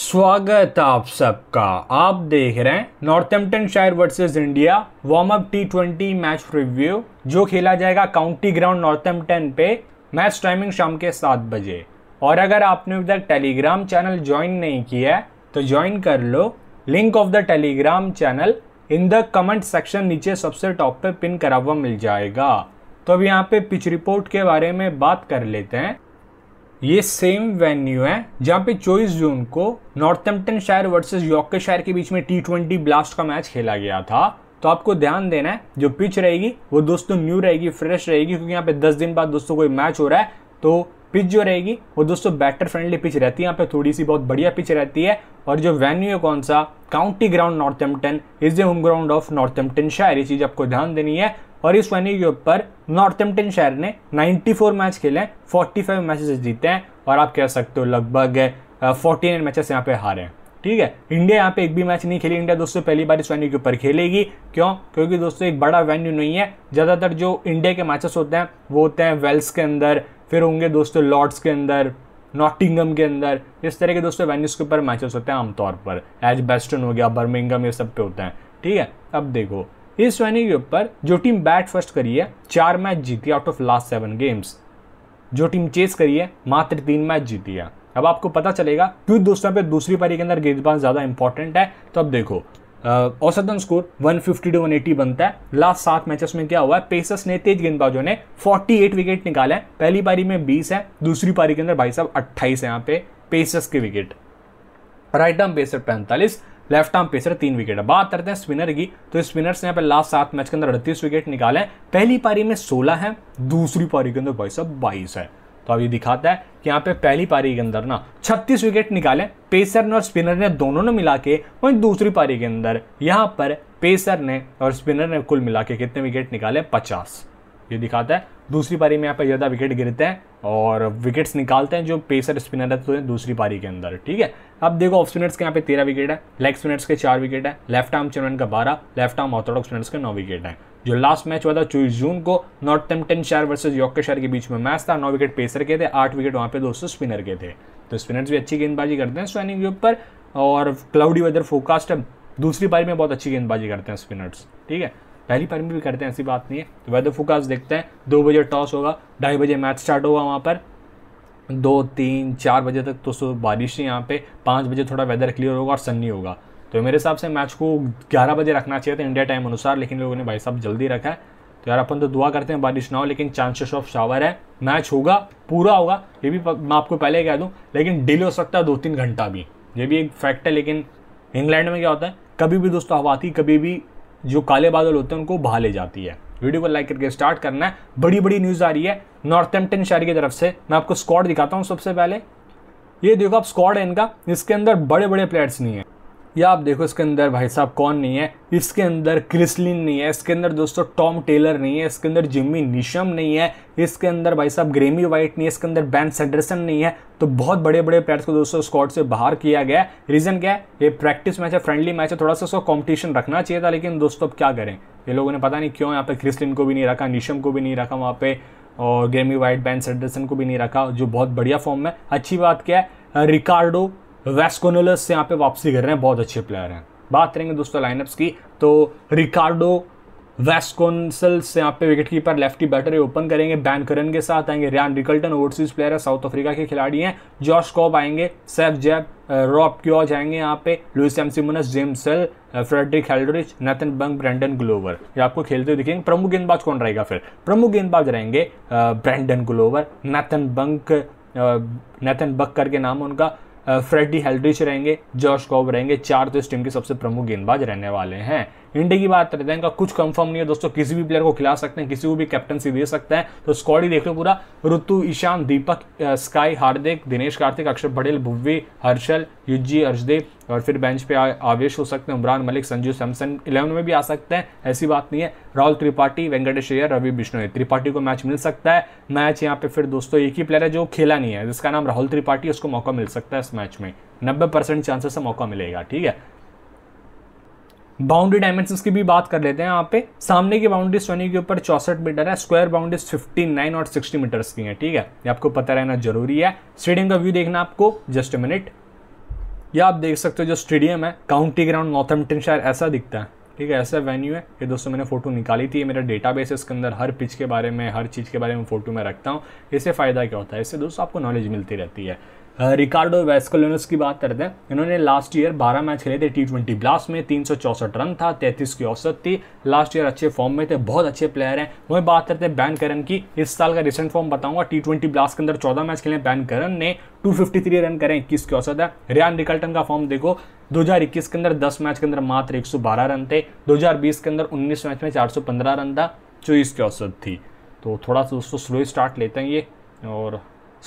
स्वागत आप सबका आप देख रहे हैं Northamptonshire versus India warm up T twenty match review जो खेला जाएगा काउंटी ग्राउंड नॉर्थम्पटन पे मैच टाइमिंग शाम के सात बजे और अगर आपने अभी तक टेलीग्राम चैनल ज्वाइन नहीं किया है तो ज्वाइन कर लो link of the Telegram channel in the comment section नीचे सबसे टॉप पे पिन करा हुआ मिल जाएगा तो अब यहाँ पे पिच रिपोर्ट के बारे में बात कर लेते हैं ये सेम वेन्यू है जहाँ पे चौबीस जून को नॉर्थम्पटन शायर वर्सेज यॉर्कर शायर के बीच में टी ट्वेंटी ब्लास्ट का मैच खेला गया था तो आपको ध्यान देना है जो पिच रहेगी वो दोस्तों न्यू रहेगी फ्रेश रहेगी क्योंकि यहाँ पे दस दिन बाद दोस्तों कोई मैच हो रहा है तो पिच जो रहेगी वो दोस्तों बैटर फ्रेंडली पिच रहती है यहाँ पे थोड़ी सी बहुत बढ़िया पिच रहती है और जो वेन्यू है कौन सा county ground Northampton is the home ground of Northamptonshire ये चीज़ आपको ध्यान देनी है और इस वन के ऊपर नॉर्थम्पटन शहर ने 94 मैच खेले हैं 45 मैचेस जीते हैं और आप कह सकते हो लगभग फोर्टी नाइन मैचेस यहाँ पे हारे हैं ठीक है इंडिया यहाँ पे एक भी मैच नहीं खेली इंडिया दोस्तों पहली बार इस वेन्यू के ऊपर खेलेगी क्यों क्योंकि दोस्तों एक बड़ा वेन्यू नहीं है ज़्यादातर जो इंडिया के मैचेस होते हैं वो होते हैं वेल्स के अंदर फिर होंगे दोस्तों लॉर्ड्स के अंदर नॉटिंगम के अंदर इस तरह के दोस्तों वेन्यूज़ के ऊपर मैचेस होते हैं आमतौर पर एज बेस्टन हो गया बर्मिंगम ये सब पे होते हैं ठीक है अब देखो इस रनिंग के ऊपर जो टीम बैट फर्स्ट करी है चार मैच जीती out of last seven games जो टीम चेस करी है मात्र तीन मैच जीती है अब आपको पता चलेगा क्यों दूसरा पे दूसरी पारी के अंदर गेंदबाज ज़्यादा इंपॉर्टेंट है तो अब देखो औसतन स्कोर 150 टू एटी बनता है लास्ट सात मैचेस में क्या हुआ है पेसर्स ने तेज गेंदबाजों ने 48 विकेट निकाले हैं पहली पारी में 20 है दूसरी पारी के अंदर भाई साहब 28 है यहाँ पे पेसर्स के विकेट राइट डाउन पेसर पैंतालीस लेफ्ट आर्म पेसर तीन विकेट है बात करते हैं स्पिनर की तो स्पिनर्स ने यहाँ पे लास्ट सात मैच के अंदर अड़तीस विकेट निकाले हैं पहली पारी में सोलह है दूसरी पारी के अंदर भाई साहब बाईस है तो अब ये दिखाता है कि यहाँ पे पहली पारी के अंदर ना 36 विकेट निकाले पेसर ने और स्पिनर ने दोनों ने मिला के वहीं दूसरी पारी के अंदर यहाँ पर पेसर ने और स्पिनर ने कुल मिला के कितने विकेट निकाले 50 ये दिखाता है दूसरी पारी में यहाँ पर ज़्यादा विकेट गिरते हैं और विकेट्स निकालते हैं जो पेसर स्पिनर है तो दूसरी पारी के अंदर ठीक है अब देखो ऑफ स्पिनर्स के यहाँ पे तेरह विकेट है लेग स्पिनर्स के चार विकेट है लेफ्ट आर्म चेयरमैन का बारह लेफ्ट आर्म ऑर्थोडॉक्स स्पिनर्स के नौ विकेट हैं जो लास्ट मैच हुआ था चौबीस जून को नॉर्थ एम्पटन शहर वर्सेज यॉर्क शहर के बीच में मैच था नौ विकेट पेसर के थे आठ विकेट वहाँ पे दोस्तों स्पिनर के थे तो स्पिनर्स भी अच्छी गेंदबाजी करते हैं स्वैनिंग के ऊपर और क्लाउडी वेदर फोकास्ट है दूसरी पारी में बहुत अच्छी गेंदबाजी करते हैं स्पिनर्स ठीक है पहली पारी में भी करते हैं ऐसी बात नहीं है तो वेदर फोकास्ट देखते हैं दो बजे टॉस होगा ढाई बजे मैच स्टार्ट होगा वहाँ पर दो तीन चार बजे तक तो सो बारिश है यहाँ पे पाँच बजे थोड़ा वेदर क्लियर होगा और सन्नी होगा तो मेरे हिसाब से मैच को ग्यारह बजे रखना चाहिए था इंडिया टाइम अनुसार लेकिन लोगों ने भाई साहब जल्दी रखा है तो यार अपन तो दुआ करते हैं बारिश ना हो लेकिन चांसेस ऑफ शावर है मैच होगा पूरा होगा ये भी मैं आपको पहले कह दूँ लेकिन डिले हो सकता है दो तीन घंटा भी ये भी एक फैक्ट है लेकिन इंग्लैंड में क्या होता है कभी भी दोस्तों हवा आती कभी भी जो काले बादल होते हैं उनको बहा ले जाती है वीडियो को लाइक करके स्टार्ट करना है बड़ी बड़ी न्यूज़ आ रही है नॉर्थम्पटन शहर की तरफ से मैं आपको स्कॉड दिखाता हूँ सबसे पहले ये देखो आप स्कॉड है इनका इसके अंदर बड़े बड़े प्लेयर्स नहीं है या आप देखो इसके अंदर भाई साहब कौन नहीं है इसके अंदर क्रिसलिन नहीं है इसके अंदर दोस्तों टॉम टेलर नहीं है इसके अंदर जिम्मी निशम नहीं है इसके अंदर भाई साहब ग्रेमी वाइट नहीं है इसके अंदर बैन सेंडरसन नहीं है तो बहुत बड़े बड़े प्लेयर्स को दोस्तों स्कॉट से बाहर किया गया रीज़न क्या है ये प्रैक्टिस मैच है फ्रेंडली मैच है थोड़ा सा उसको कॉम्पिटिशन रखना चाहिए था लेकिन दोस्तों अब क्या करें ये लोगों ने पता नहीं क्यों यहाँ पे क्रिसलिन को भी नहीं रखा निशम को भी नहीं रखा वहाँ पे और ग्रेमी वाइट बैन सेंडरसन को भी नहीं रखा जो बहुत बढ़िया फॉर्म में अच्छी बात क्या है रिकार्डो वेस्कोनोलस से यहाँ पे वापसी कर रहे हैं बहुत अच्छे प्लेयर हैं बात करेंगे दोस्तों लाइनअप्स की तो रिकार्डो वेस्कोनसल से यहाँ पे wicket keeper lefty batter open करेंगे बैन करन के साथ आएंगे रियान रिकल्टन ओवरसीज प्लेयर है साउथ अफ्रीका के खिलाड़ी हैं जॉर्ज कॉब आएंगे सैफ जैब रॉब क्योज आएंगे यहाँ पे लुइस एमसीमस सिमुनस James Sales Frederick Heldreich Nathan Buck Brandon Glover ये आपको खेलते हुए दिखेंगे प्रमुख गेंदबाज कौन रहेगा फिर प्रमुख गेंदबाज रहेंगे Brandon Glover Nathan Buck Nathan Buck करके नाम उनका फ्रेडी हेल्ड्रिच रहेंगे जॉर्ज कॉब रहेंगे चार तो इस टीम के सबसे प्रमुख गेंदबाज रहने वाले हैं इंडिया की बात करते हैं इनका कुछ कंफर्म नहीं है दोस्तों किसी भी प्लेयर को खिला सकते हैं किसी को भी कैप्टनसी दे सकते हैं तो स्कॉड ही देख लो पूरा ऋतु ईशान दीपक स्काई हार्दिक दिनेश कार्तिक अक्षर पटेल भुव्वी हर्षल युजी हर्षदेव और फिर बेंच पे आवेश हो सकते हैं उमरान मलिक संजू सैमसन इलेवन में भी आ सकते हैं ऐसी बात नहीं है राहुल त्रिपाठी वेंकटेश रवि बिश्नोई त्रिपाठी को मैच मिल सकता है मैच यहाँ पे फिर दोस्तों एक ही प्लेयर है जो खेला नहीं है जिसका नाम राहुल त्रिपाठी उसको मौका मिल सकता है इस मैच में नब्बे परसेंट चांसेस से मौका मिलेगा ठीक है बाउंड्री डायमेंशन की भी बात कर लेते हैं यहाँ पे सामने की बाउंड्री सोनी के ऊपर चौसठ मीटर है स्क्वायर बाउंड्रीज नाइन और सिक्सटी मीटर्स की हैं ठीक है ये आपको पता रहना जरूरी है स्टेडियम का व्यू देखना आपको जस्ट मिनट या आप देख सकते हो जो स्टेडियम है काउंटी ग्राउंड नॉर्थम्पटन शायर ऐसा दिखता है ठीक है ऐसा वेन्यू है ये दोस्तों मैंने फोटो निकाली थी ये मेरा डेटा बेस इसके अंदर हर पिच के बारे में हर चीज़ के बारे में फ़ोटो में रखता हूँ इससे फ़ायदा क्या होता है इससे दोस्तों आपको नॉलेज मिलती रहती है रिकार्डो uh, वेस्कोलोनस की बात करते हैं इन्होंने लास्ट ईयर 12 मैच खेले थे टी ट्वेंटी ब्लास्ट में तीन रन था तैंतीस की औसत थी लास्ट ईयर अच्छे फॉर्म में थे बहुत अच्छे प्लेयर हैं वहीं बात करते हैं बैन करन की इस साल का रिसेंट फॉर्म बताऊंगा टी ट्वेंटी ब्लास्ट के अंदर चौदह मैच खेले बैन करन ने 253 रन करें इक्कीस की औसत है रियान रिकल्टन का फॉर्म देखो 2021 के अंदर 10 मैच के अंदर मात्र 112 रन थे 2020 के अंदर 19 मैच में 415 रन था चौबीस की औसत थी तो थोड़ा सा दोस्तों स्लो स्टार्ट लेते हैं ये और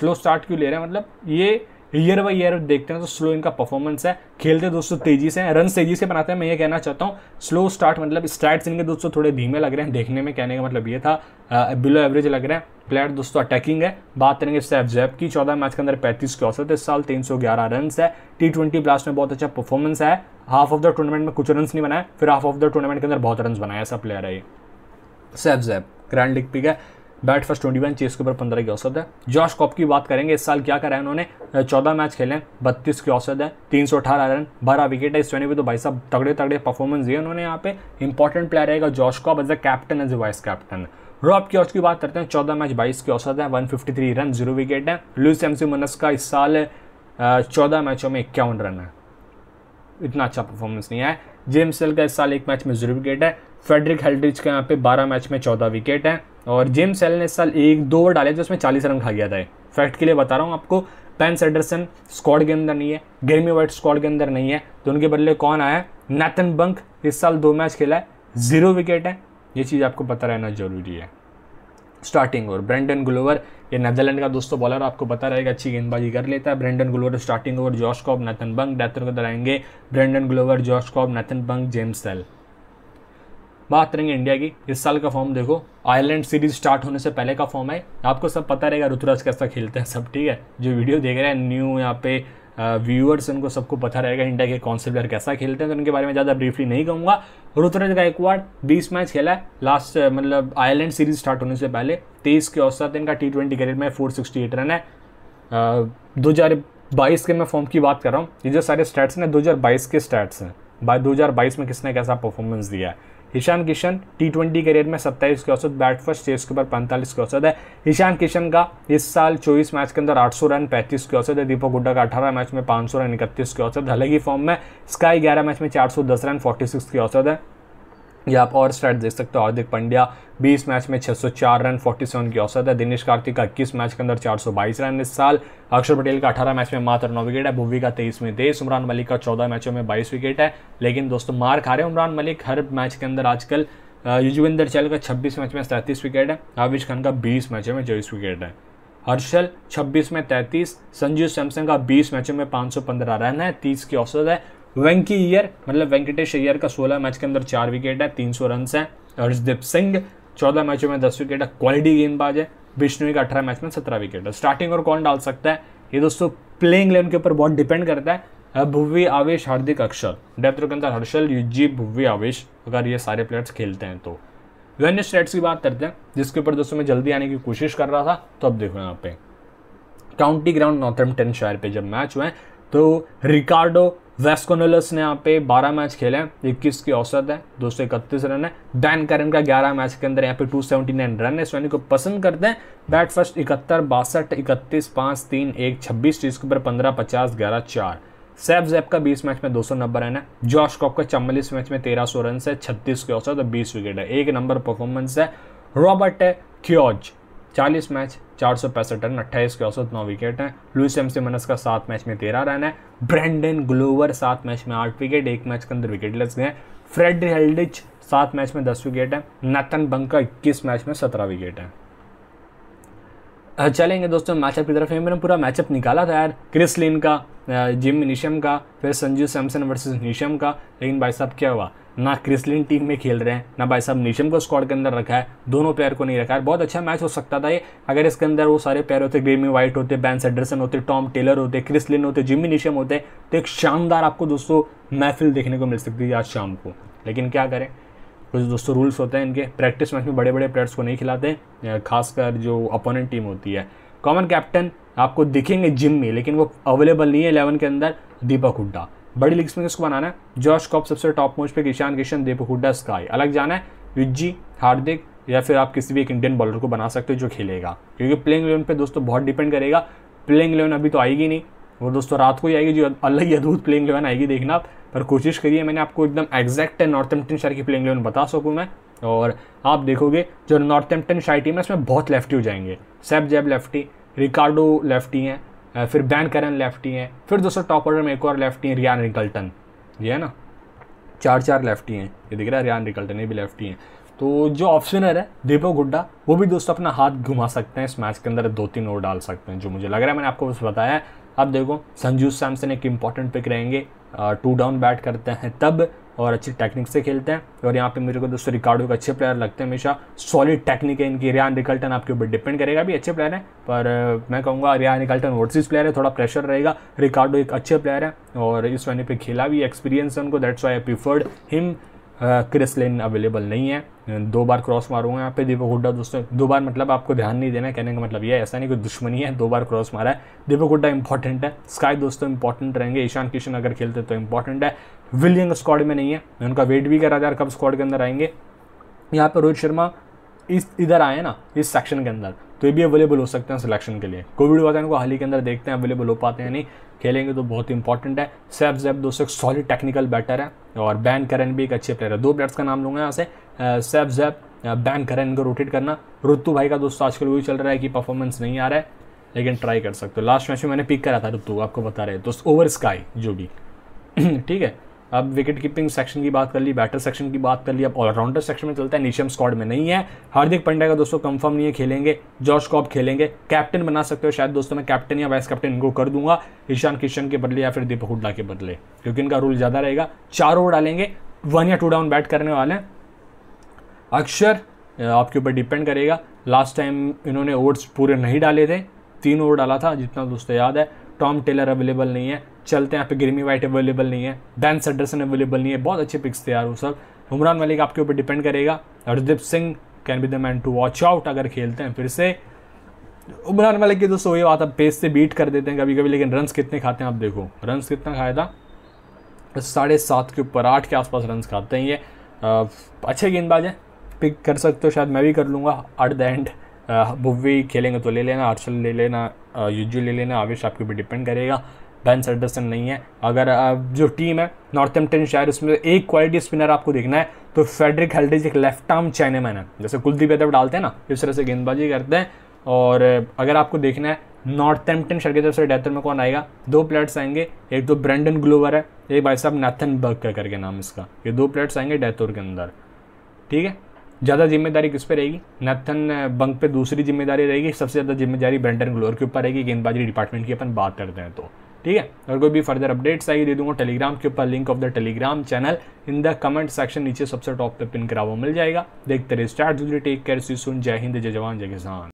स्लो स्टार्ट क्यों ले रहे हैं मतलब ये ईयर बाई ईयर देखते हैं तो स्लो इनका परफॉर्मेंस है खेलते दोस्तों तेजी से हैं रन तेजी से बनाते हैं मैं ये कहना चाहता हूँ स्लो स्टार्ट मतलब स्टार्ट इनके दोस्तों थोड़े धीमे लग रहे हैं देखने में कहने का मतलब ये था बिलो एवरेज लग रहे हैं प्लेयर दोस्तों अटैकिंग है बात करेंगे सैफ जैब की चौदह मैच के अंदर पैंतीस की औसत इस साल तीन सौ ग्यारह रन है टी ट्वेंटी ब्लास्ट में बहुत अच्छा परफॉर्मेंस है हाफ ऑफ द टूर्नामेंट में कुछ रन नहीं बनाए फिर हाफ ऑफ द टूर्नामेंट के अंदर बहुत रन बनाया ऐसा प्लेयर है ये Saif Zaib grand league pick है bat first twenty one chase के ऊपर पंद्रह की औसत है जॉश कॉप की बात करेंगे इस साल क्या करा है उन्होंने चौदह मैच खेले हैं बत्तीस की औसत है तीन सौ अठारह रन बारह विकेट है इस ट्वेंटी तो भाई साहब तगड़े तगड़े परफॉर्मेंस दिए उन्होंने यहाँ पे इंपॉर्टेंट प्लेयर रहेगा Josh Cobb as a captain as a vice captain Rob Keogh की बात करते हैं चौदह मैच बाईस की औसत है one fifty three run zero wicket है लुइस एमसी मनस का इस साल चौदह मैचों में इक्यावन रन है इतना अच्छा परफॉर्मेंस नहीं है जेम्स सेल का इस साल एक मैच में जीरो विकेट है फेडरिक हेल्ड्रिज का यहाँ पे बारह मैच में चौदह विकेट है और जेम्स सेल ने इस साल एक दो ओवर डाले थे उसमें चालीस रन खा गया था फैक्ट के लिए बता रहा हूँ आपको पैंस एडरसन स्कॉड के अंदर नहीं है गेरमी वाइट स्कॉड के अंदर नहीं है तो उनके बदले कौन आया नैथन बंक इस साल दो मैच खेला है ज़ीरो विकेट है ये चीज़ आपको पता रहना जरूरी है स्टार्टिंग ओवर ब्रेंडन ग्लोवर ये नेदरलैंड का दोस्तों बॉलर आपको पता रहेगा अच्छी गेंदबाजी कर लेता है Brandon Glover starting over Josh Cobb Nathan Buck death को आएंगे Brandon Glover Josh Cobb Nathan Buck James Sales बात करेंगे इंडिया की इस साल का फॉर्म देखो आयरलैंड सीरीज स्टार्ट होने से पहले का फॉर्म है आपको सब पता रहेगा ऋतुराज कैसा खेलते हैं सब ठीक है जो वीडियो देख रहे हैं न्यू यहाँ पे व्यूअर्स उनको सबको पता रहेगा इंडिया के कौन से प्लेयर कैसा खेलते हैं तो उनके बारे में ज़्यादा ब्रीफली नहीं कहूँगा ऋतुराज वार्ड बीस मैच खेला है लास्ट मतलब आयरलैंड सीरीज स्टार्ट होने से पहले तेईस के औसत इनका टी ट्वेंटी करियर में फोर सिक्सटी एट रन है दो हज़ार बाईस के मैं फॉर्म की बात कर रहा हूँ ये जो सारे स्टैट्स हैं दो हज़ार बाईस के स्टैट्स हैं बाई दो हज़ार बाईस में किसने कैसा परफॉर्मेंस दिया है Ishan Kishan T twenty career में सत्ताईस के औसत बैट फर्स्ट चेस के ऊपर पैंतालीस के औसत है ईशान किशन का इस साल चौबीस मैच के अंदर सौ रन पैंतीस के औसत है दीपक गुड्डा का अठारह मैच में सौ रन इकतीस के औसत हालांकि फॉर्म में स्काई ग्यारह मैच में दस रन सिक्स के औसत है या आप और स्टैट देख सकते हो हार्दिक पंड्या 20 मैच में 604 रन 47 की औसत है दिनेश कार्तिक का इक्कीस मैच के अंदर 422 रन इस साल अक्षर पटेल का 18 मैच में मात्र नौ विकेट है भुवी का तेईस में तेईस उमरान मलिक का 14 मैचों में 22 विकेट है लेकिन दोस्तों मार खा रहे हैं उमरान मलिक हर मैच के अंदर आजकल युजविंदर चहल का छब्बीस मैच में सैंतीस विकेट है आविश खान का बीस मैचों में चौबीस विकेट है हर्षल 26 में 33, संजू सैमसंग का 20 मैचों में 515 रन है 30 की औसत है वेंकी ईयर मतलब वेंकटेश अय्यर का 16 मैच के अंदर चार विकेट है 300 सौ रन है हर्षदीप सिंह चौदह मैचों में दस विकेट है क्वालिटी गेंदबाज है बिश्नोई का अठारह मैच में सत्रह विकेट है स्टार्टिंग और कौन डाल सकता है ये दोस्तों प्लेइंग लेवन के ऊपर बहुत डिपेंड करता है भुवी आवेश हार्दिक अक्षर डेप्थ के अंदर हर्षल युजी भुवी आवेश अगर ये सारे प्लेयर्स खेलते हैं तो वेनिस स्टेट्स की बात करते हैं जिसके ऊपर दोस्तों मैं जल्दी आने की कोशिश कर रहा था तो अब देखो यहाँ पे काउंटी ग्राउंड नॉर्थम्पटन शायर पे जब मैच हुए तो रिकार्डो वेस्कोनलस ने यहाँ पे 12 मैच खेले हैं इक्कीस की औसत है दो सौ इकतीस रन है डैन करन का 11 मैच के अंदर यहाँ पे 279 रन है सोनी को पसंद करते हैं बैट फर्स्ट इकहत्तर बासठ इकतीस पाँच तीन एक छब्बीस चीज़ के ऊपर पंद्रह पचास ग्यारह चार सैफ जैप का 20 मैच में दो सौ नब्बे रन है जॉश कॉप का चम्बलीस मैच में तेरह सौ रन है छत्तीस की औसत और बीस विकेट है एक नंबर परफॉर्मेंस है रॉबर्ट है क्योज चालीस मैच चार सौ पैंसठ रन अट्ठाईस के औसत नौ विकेट हैं लुइस सिमनस का सात मैच में तेरह रन है ब्रेंडन ग्लोवर सात मैच में आठ विकेट एक मैच के अंदर विकेट लेस गए फ्रेड हेल्डिच सात मैच में दस विकेट हैं नतन बंका इक्कीस मैच में सत्रह विकेट हैं चलेंगे दोस्तों मैचअप की तरफ मैंने पूरा मैचअप निकाला था यार क्रिस लिन का जिम निशम का फिर संजू सैमसन वर्सेस निशम का लेकिन भाई साहब क्या हुआ ना क्रिसलिन टीम में खेल रहे हैं ना भाई साहब नीशम को स्क्वाड के अंदर रखा है दोनों प्लेयर को नहीं रखा है बहुत अच्छा मैच हो सकता था ये अगर इसके अंदर वो सारे प्लेयर होते ग्रेमी वाइट होते बैन सेडरसन होते टॉम टेलर होते क्रिसलिन होते जिमी नीशम होते तो एक शानदार आपको दोस्तों महफिल देखने को मिल सकती थी आज शाम को लेकिन क्या करें कुछ दोस्तों रूल्स होते हैं इनके प्रैक्टिस मैच में बड़े बड़े प्लेयर्स को नहीं खिलाते खासकर जो अपोनेंट टीम होती है कॉमन कैप्टन आपको दिखेंगे जिम में लेकिन वो अवेलेबल नहीं है इलेवन के अंदर दीपक हुड्डा बड़ी लीग्स में किसको बनाना है जॉर्ज कॉप सबसे टॉप मोस्ट पे ईशान किशन देव हुडा स्काई अलग जाना है विज्जी हार्दिक या फिर आप किसी भी एक इंडियन बॉलर को बना सकते हो जो खेलेगा क्योंकि प्लेइंग इलेवन पे दोस्तों बहुत डिपेंड करेगा प्लेइंग इलेवन अभी तो आएगी नहीं वो दोस्तों रात को ही आएगी जो अलग ही अद्भुत प्लेइंग इलेवन आएगी देखना आप पर कोशिश करिए मैंने आपको एकदम एग्जैक्ट नॉर्थ एम्पटन शायर की प्लेइंग इलेवन बता सकूँ मैं और आप देखोगे जो एम्पटन शायर टीम है उसमें बहुत लेफ्टी हो जाएंगे सैब जैब लेफ्टी रिकार्डो लेफ्टी हैं फिर बैन करन लेफ्टी हैं फिर दोस्तों टॉप ऑर्डर में एक और लेफ्टी हैं रियान रिकल्टन ये है ना चार चार लेफ्टी हैं ये दिख रहा है रियान रिकल्टन ये भी लेफ्टी हैं तो जो ऑप्शनर है दीपक गुड्डा वो भी दोस्तों अपना हाथ घुमा सकते हैं इस मैच के अंदर दो तीन ओवर डाल सकते हैं जो मुझे लग रहा है मैंने आपको बस बताया अब देखो संजू सैमसन एक इम्पॉर्टेंट पिक रहेंगे टू डाउन बैट करते हैं तब और अच्छी टेक्निक से खेलते हैं और यहाँ पे मेरे को दोस्तों रिकार्डो के अच्छे प्लेयर लगते हैं हमेशा सॉलिड टेक्निक है इनकी रियान रिकल्टन आपके ऊपर डिपेंड करेगा भी अच्छे प्लेयर हैं पर मैं कहूँगा रियान रिकल्टन ओवरसीज प्लेयर है थोड़ा प्रेशर रहेगा रिकार्डो एक अच्छे प्लेयर है और इस महीने पर खेला भी एक्सपीरियंस है उनको that's why I preferred him Chris Lynn available नहीं है दो बार क्रॉस मारूंगा यहाँ पे दीपक हुड्डा दोस्तों दो बार मतलब आपको ध्यान नहीं देना कहने का मतलब ये ऐसा नहीं कोई दुश्मनी है दो बार क्रॉस मारा है दीपक हुड्डा इंपॉर्टेंट है स्काई दोस्तों इंपॉर्टेंट रहेंगे ईशान किशन अगर खेलते तो इंपॉर्टेंट है विलियंग स्क्वाड में नहीं है मैं उनका वेट भी करा रहा था कब स्क्वाड के अंदर आएंगे यहाँ पर रोहित शर्मा इस इधर आए ना इस सेक्शन के अंदर तो ये भी अवेलेबल हो सकते हैं सिलेक्शन के लिए कोविड हुआ था इनको हाल ही के अंदर देखते हैं अवेलेबल हो पाते हैं नहीं खेलेंगे तो बहुत इंपॉर्टेंट है सैफ जैब एक सॉलिड टेक्निकल बैटर है और बैन करन भी एक अच्छे प्लेयर है दो प्लेयर्स का नाम लूँगा यहाँ से सैफ जैब बैन करन इनको रोटेट करना ऋतु भाई का दोस्तों आजकल वही चल रहा है कि परफॉर्मेंस नहीं आ रहा है लेकिन ट्राई कर सकते हो लास्ट मैच में मैंने पिक करा था ऋतु आपको बता रहे दोस्त ओवर स्काई जो भी ठीक है अब विकेट कीपिंग सेक्शन की बात कर ली बैटर सेक्शन की बात कर ली अब ऑलराउंडर सेक्शन में चलता है नीशम स्कॉड में नहीं है हार्दिक पंड्या का दोस्तों कंफर्म नहीं है खेलेंगे जॉर्ज कॉप खेलेंगे कैप्टन बना सकते हो शायद दोस्तों मैं कैप्टन या वाइस कैप्टन इनको कर दूंगा ईशान किशन के बदले या फिर दीपक हुड्डा के बदले क्योंकि इनका रूल ज़्यादा रहेगा चार ओवर डालेंगे वन या टू डाउन बैट करने वाले हैं अक्षर आपके ऊपर डिपेंड करेगा लास्ट टाइम इन्होंने ओवर्स पूरे नहीं डाले थे तीन ओवर डाला था जितना दोस्तों याद है टॉम टेलर अवेलेबल नहीं है चलते हैं यहाँ पे ग्रीमी वाइट अवेलेबल नहीं है बैन सडरसन अवेलेबल नहीं है बहुत अच्छे पिक्स थे यार वो सब हुमरान मलिक आपके ऊपर डिपेंड करेगा Hardeep Singh can be the man to watch out अगर खेलते हैं फिर से उमरान मलिक की दोस्तों ये बात आप पेस से बीट कर देते हैं कभी कभी लेकिन रन कितने खाते हैं आप देखो रन कितना खाया था साढ़े सात के ऊपर आठ के आसपास रन खाते हैं ये अच्छे गेंदबाज हैं पिक कर सकते हो शायद मैं भी कर लूँगा एट द एंड बुवी खेलेंगे तो ले लेना आर्सल ले लेना यूजू ले लेना आवेश आपके ऊपर डिपेंड करेगा बैन सेडरसन नहीं है अगर जो टीम है नॉर्थ एम्पटन शायर उसमें एक क्वालिटी स्पिनर आपको देखना है तो फेडरिक हेल्डेज एक लेफ्ट आर्म चाइनामैन है जैसे कुलदीप यादव डालते हैं ना इस तरह से गेंदबाजी करते हैं और अगर आपको देखना है नॉर्थ एम्पटन शहर की तरफ से डेथर में कौन आएगा दो प्लेयर्स आएंगे एक तो ब्रेंडन ग्लोवर है एक भाई साहब नैथन बर्ग का करके नाम इसका ये दो प्लेयर्स आएंगे डेथोर के अंदर ठीक है ज़्यादा जिम्मेदारी किस पे रहेगी नथन बंक पे दूसरी जिम्मेदारी रहेगी सबसे ज़्यादा जिम्मेदारी ब्रेंटन ग्लोर के ऊपर रहेगी गेंदबाजी डिपार्टमेंट की अपन बात करते हैं तो ठीक है और कोई भी फर्दर अपडेट्स आई दे दूंगा टेलीग्राम के ऊपर link of the Telegram channel in the comment section नीचे सबसे टॉप पे पिन करा मिल जाएगा देखते रहे start take care see soon जय हिंद जय जवान जय किसान